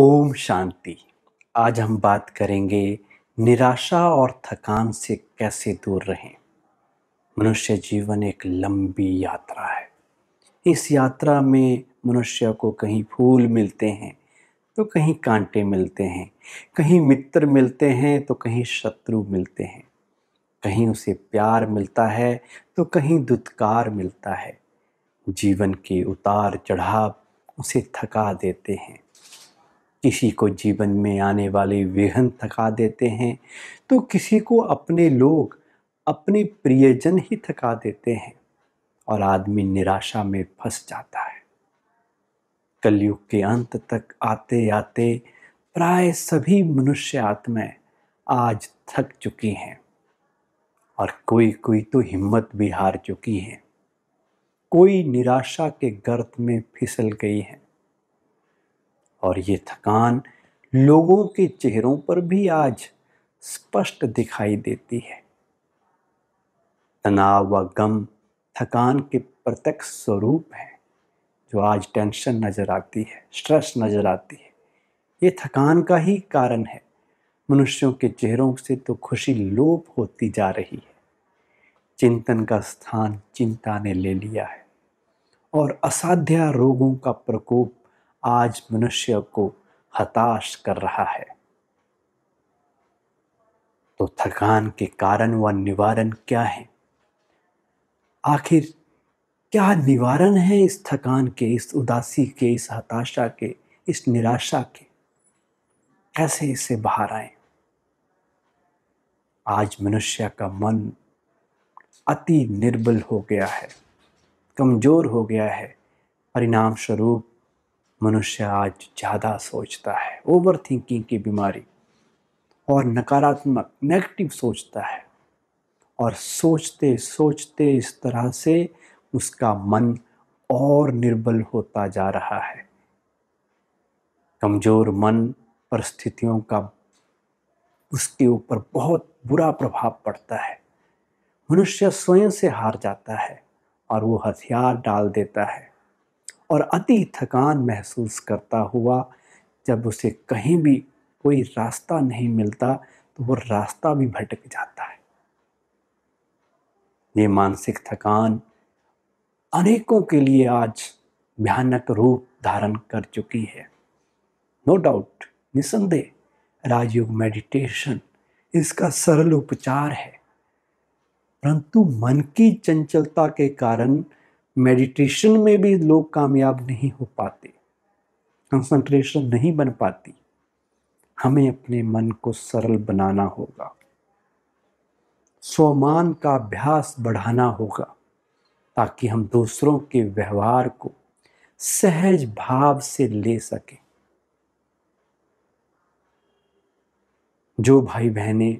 ओम शांति आज हम बात करेंगे निराशा और थकान से कैसे दूर रहें मनुष्य जीवन एक लंबी यात्रा है इस यात्रा में मनुष्य को कहीं फूल मिलते हैं तो कहीं कांटे मिलते हैं कहीं मित्र मिलते हैं तो कहीं शत्रु मिलते हैं कहीं उसे प्यार मिलता है तो कहीं दुत्कार मिलता है जीवन के उतार चढ़ाव उसे थका देते हैं किसी को जीवन में आने वाले विघन थका देते हैं तो किसी को अपने लोग अपने प्रियजन ही थका देते हैं और आदमी निराशा में फंस जाता है कलयुग के अंत तक आते आते प्राय सभी मनुष्य आत्माएं आज थक चुकी हैं और कोई कोई तो हिम्मत भी हार चुकी है कोई निराशा के गर्त में फिसल गई है और ये थकान लोगों के चेहरों पर भी आज स्पष्ट दिखाई देती है तनाव व गम थकान के प्रत्यक्ष स्वरूप है जो आज टेंशन नज़र आती है स्ट्रेस नज़र आती है ये थकान का ही कारण है मनुष्यों के चेहरों से तो खुशी लोप होती जा रही है चिंतन का स्थान चिंता ने ले लिया है और असाध्य रोगों का प्रकोप आज मनुष्य को हताश कर रहा है तो थकान के कारण व निवारण क्या है आखिर क्या निवारण है इस थकान के इस उदासी के इस हताशा के इस निराशा के कैसे इसे बाहर आए आज मनुष्य का मन अति निर्बल हो गया है कमज़ोर हो गया है परिणाम स्वरूप मनुष्य आज ज़्यादा सोचता है ओवर थिंकिंग की बीमारी और नकारात्मक नेगेटिव सोचता है और सोचते सोचते इस तरह से उसका मन और निर्बल होता जा रहा है कमज़ोर मन परिस्थितियों का उसके ऊपर बहुत बुरा प्रभाव पड़ता है मनुष्य स्वयं से हार जाता है और वो हथियार डाल देता है और अति थकान महसूस करता हुआ जब उसे कहीं भी कोई रास्ता नहीं मिलता तो वो रास्ता भी भटक जाता है ये मानसिक थकान अनेकों के लिए आज भयानक रूप धारण कर चुकी है नो डाउट निसंदेह राजयोग मेडिटेशन इसका सरल उपचार है परंतु मन की चंचलता के कारण मेडिटेशन में भी लोग कामयाब नहीं हो पाते कंसंट्रेशन नहीं बन पाती हमें अपने मन को सरल बनाना होगा स्वमान का अभ्यास बढ़ाना होगा ताकि हम दूसरों के व्यवहार को सहज भाव से ले सकें जो भाई बहनें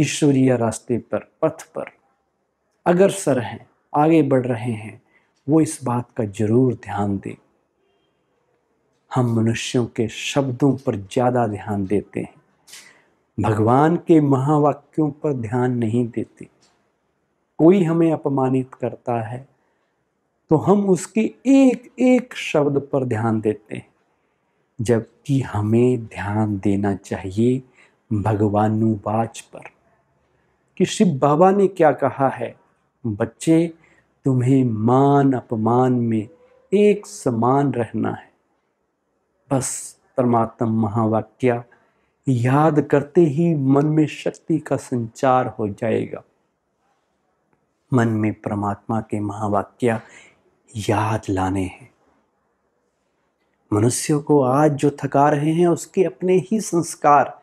ईश्वरीय रास्ते पर पथ पर अग्रसर हैं आगे बढ़ रहे हैं वो इस बात का जरूर ध्यान दें हम मनुष्यों के शब्दों पर ज़्यादा ध्यान देते हैं भगवान के महावाक्यों पर ध्यान नहीं देते कोई हमें अपमानित करता है तो हम उसके एक एक शब्द पर ध्यान देते हैं जबकि हमें ध्यान देना चाहिए भगवानुवाच पर कि शिव बाबा ने क्या कहा है बच्चे तुम्हें मान अपमान में एक समान रहना है बस परमात्म महावाक्य याद करते ही मन में शक्ति का संचार हो जाएगा मन में परमात्मा के महावाक्य याद लाने हैं मनुष्यों को आज जो थका रहे हैं उसके अपने ही संस्कार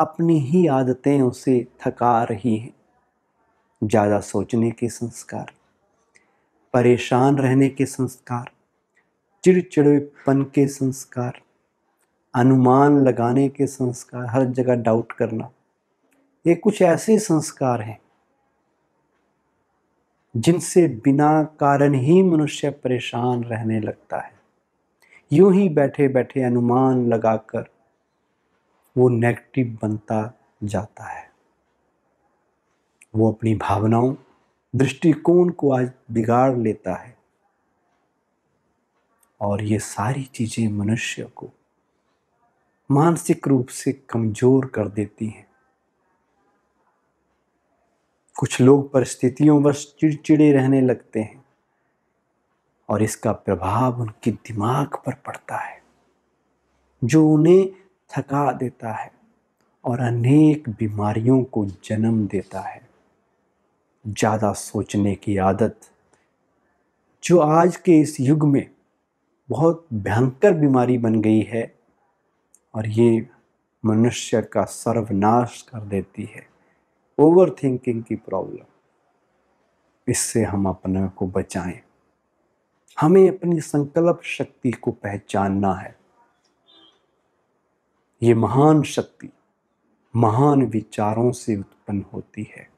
अपनी ही आदतें उसे थका रही हैं ज़्यादा सोचने के संस्कार परेशान रहने के संस्कार चिड़चिड़ेपन के संस्कार अनुमान लगाने के संस्कार हर जगह डाउट करना ये कुछ ऐसे संस्कार हैं जिनसे बिना कारण ही मनुष्य परेशान रहने लगता है यूं ही बैठे बैठे अनुमान लगाकर वो नेगेटिव बनता जाता है वो अपनी भावनाओं दृष्टिकोण को आज बिगाड़ लेता है और ये सारी चीज़ें मनुष्य को मानसिक रूप से कमज़ोर कर देती हैं कुछ लोग परिस्थितियों बस चिड़चिड़े रहने लगते हैं और इसका प्रभाव उनके दिमाग पर पड़ता है जो उन्हें थका देता है और अनेक बीमारियों को जन्म देता है ज़्यादा सोचने की आदत जो आज के इस युग में बहुत भयंकर बीमारी बन गई है और ये मनुष्य का सर्वनाश कर देती है ओवर थिंकिंग की प्रॉब्लम इससे हम अपने को बचाएं हमें अपनी संकल्प शक्ति को पहचानना है ये महान शक्ति महान विचारों से उत्पन्न होती है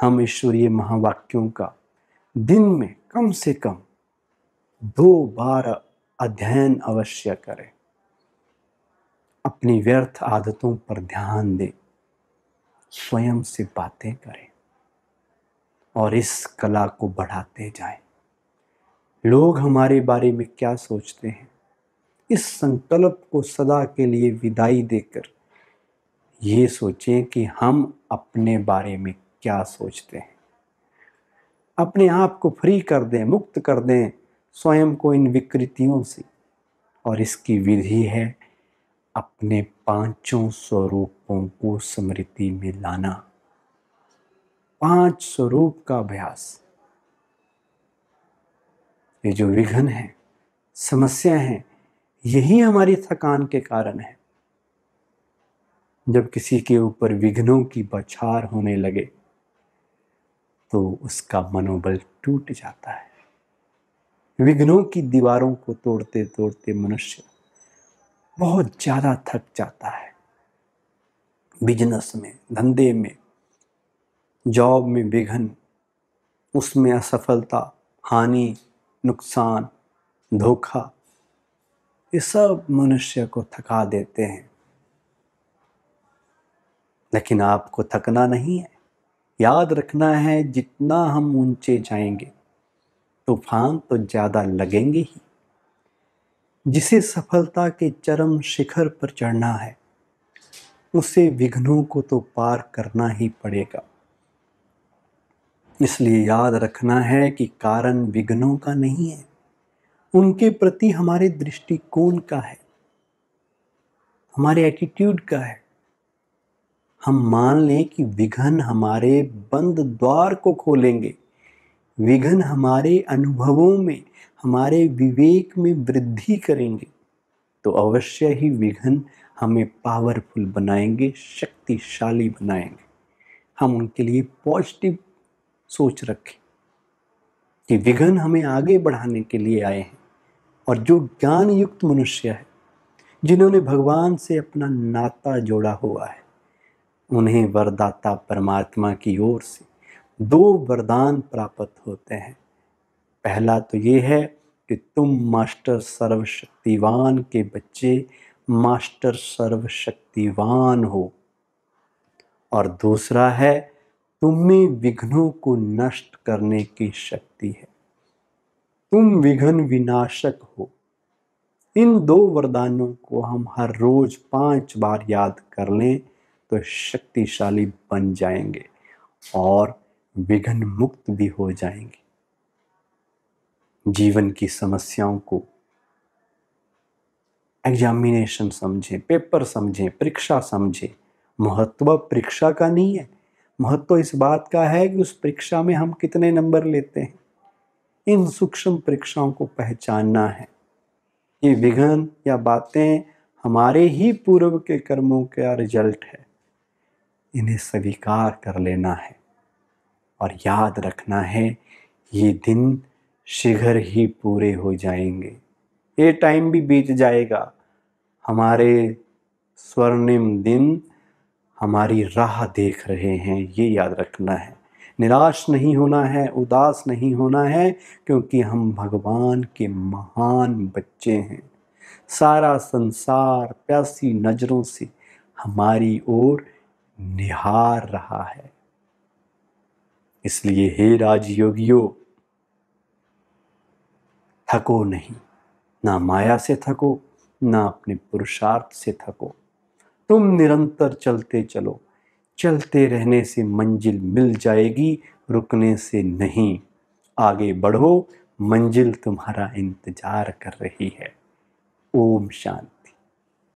हम ईश्वरीय महावाक्यों का दिन में कम से कम दो बार अध्ययन अवश्य करें अपनी व्यर्थ आदतों पर ध्यान दें स्वयं से बातें करें और इस कला को बढ़ाते जाएं। लोग हमारे बारे में क्या सोचते हैं इस संकल्प को सदा के लिए विदाई देकर ये सोचें कि हम अपने बारे में क्या सोचते हैं अपने आप को फ्री कर दें मुक्त कर दें स्वयं को इन विकृतियों से और इसकी विधि है अपने पांचों स्वरूपों को स्मृति में लाना पांच स्वरूप का अभ्यास ये जो विघन है समस्या है यही हमारी थकान के कारण है जब किसी के ऊपर विघ्नों की बछार होने लगे तो उसका मनोबल टूट जाता है विघ्नों की दीवारों को तोड़ते तोड़ते मनुष्य बहुत ज़्यादा थक जाता है बिजनेस में धंधे में जॉब में विघन उसमें असफलता हानि नुकसान धोखा ये सब मनुष्य को थका देते हैं लेकिन आपको थकना नहीं है याद रखना है जितना हम ऊंचे जाएंगे तूफान तो ज़्यादा लगेंगे ही जिसे सफलता के चरम शिखर पर चढ़ना है उसे विघ्नों को तो पार करना ही पड़ेगा इसलिए याद रखना है कि कारण विघ्नों का नहीं है उनके प्रति हमारे दृष्टिकोण का है हमारे एटीट्यूड का है हम मान लें कि विघन हमारे बंद द्वार को खोलेंगे विघन हमारे अनुभवों में हमारे विवेक में वृद्धि करेंगे तो अवश्य ही विघन हमें पावरफुल बनाएंगे शक्तिशाली बनाएंगे हम उनके लिए पॉजिटिव सोच रखें कि विघन हमें आगे बढ़ाने के लिए आए हैं और जो ज्ञान युक्त मनुष्य है जिन्होंने भगवान से अपना नाता जोड़ा हुआ है उन्हें वरदाता परमात्मा की ओर से दो वरदान प्राप्त होते हैं पहला तो ये है कि तुम मास्टर सर्वशक्तिवान के बच्चे मास्टर सर्वशक्तिवान हो और दूसरा है तुम में विघ्नों को नष्ट करने की शक्ति है तुम विघ्न विनाशक हो इन दो वरदानों को हम हर रोज पांच बार याद कर लें तो शक्तिशाली बन जाएंगे और विघन मुक्त भी हो जाएंगे जीवन की समस्याओं को एग्जामिनेशन समझें पेपर समझें परीक्षा समझें महत्व परीक्षा का नहीं है महत्व इस बात का है कि उस परीक्षा में हम कितने नंबर लेते हैं इन सूक्ष्म परीक्षाओं को पहचानना है ये विघन या बातें हमारे ही पूर्व के कर्मों का रिजल्ट है इन्हें स्वीकार कर लेना है और याद रखना है ये दिन शीघ्र ही पूरे हो जाएंगे ये टाइम भी बीत जाएगा हमारे स्वर्णिम दिन हमारी राह देख रहे हैं ये याद रखना है निराश नहीं होना है उदास नहीं होना है क्योंकि हम भगवान के महान बच्चे हैं सारा संसार प्यासी नज़रों से हमारी ओर निहार रहा है इसलिए हे राजयोगियों थको नहीं ना माया से थको ना अपने पुरुषार्थ से थको तुम निरंतर चलते चलो चलते रहने से मंजिल मिल जाएगी रुकने से नहीं आगे बढ़ो मंजिल तुम्हारा इंतजार कर रही है ओम शांति